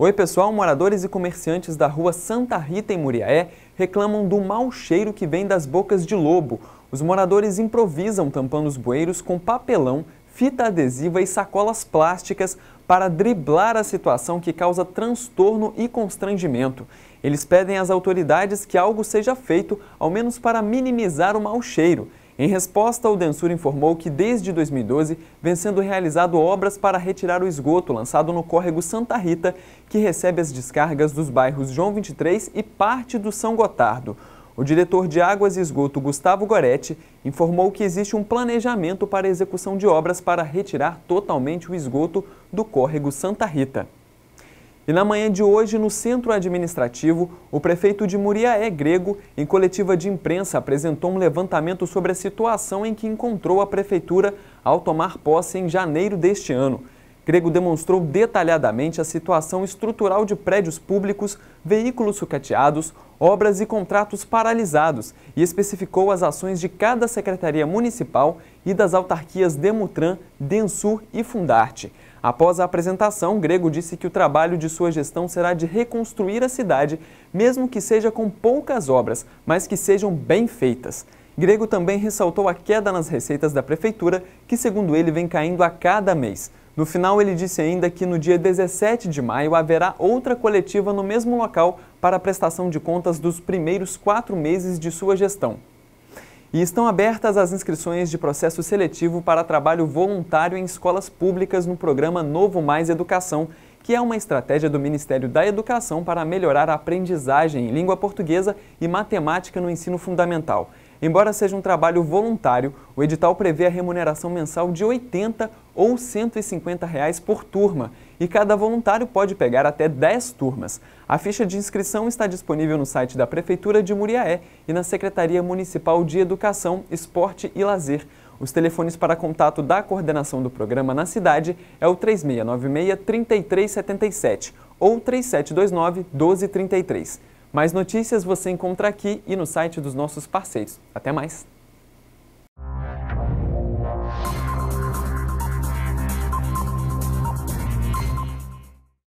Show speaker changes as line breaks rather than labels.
Oi pessoal, moradores e comerciantes da rua Santa Rita em Muriaé reclamam do mau cheiro que vem das bocas de lobo. Os moradores improvisam tampando os bueiros com papelão, fita adesiva e sacolas plásticas para driblar a situação que causa transtorno e constrangimento. Eles pedem às autoridades que algo seja feito, ao menos para minimizar o mau cheiro. Em resposta, o Densur informou que desde 2012 vem sendo realizado obras para retirar o esgoto lançado no córrego Santa Rita, que recebe as descargas dos bairros João 23 e parte do São Gotardo. O diretor de Águas e Esgoto, Gustavo Goretti, informou que existe um planejamento para a execução de obras para retirar totalmente o esgoto do córrego Santa Rita. E na manhã de hoje, no centro administrativo, o prefeito de Muriaé Grego, em coletiva de imprensa, apresentou um levantamento sobre a situação em que encontrou a prefeitura ao tomar posse em janeiro deste ano. Grego demonstrou detalhadamente a situação estrutural de prédios públicos, veículos sucateados, obras e contratos paralisados e especificou as ações de cada secretaria municipal e das autarquias Demutran, Densur e Fundarte. Após a apresentação, Grego disse que o trabalho de sua gestão será de reconstruir a cidade, mesmo que seja com poucas obras, mas que sejam bem feitas. Grego também ressaltou a queda nas receitas da prefeitura, que, segundo ele, vem caindo a cada mês. No final, ele disse ainda que no dia 17 de maio haverá outra coletiva no mesmo local para a prestação de contas dos primeiros quatro meses de sua gestão. E estão abertas as inscrições de processo seletivo para trabalho voluntário em escolas públicas no programa Novo Mais Educação, que é uma estratégia do Ministério da Educação para melhorar a aprendizagem em língua portuguesa e matemática no ensino fundamental. Embora seja um trabalho voluntário, o edital prevê a remuneração mensal de 80 ou 150 reais por turma e cada voluntário pode pegar até 10 turmas. A ficha de inscrição está disponível no site da Prefeitura de Muriaé e na Secretaria Municipal de Educação, Esporte e Lazer. Os telefones para contato da coordenação do programa na cidade é o 3696-3377 ou 3729-1233. Mais notícias você encontra aqui e no site dos nossos parceiros. Até mais!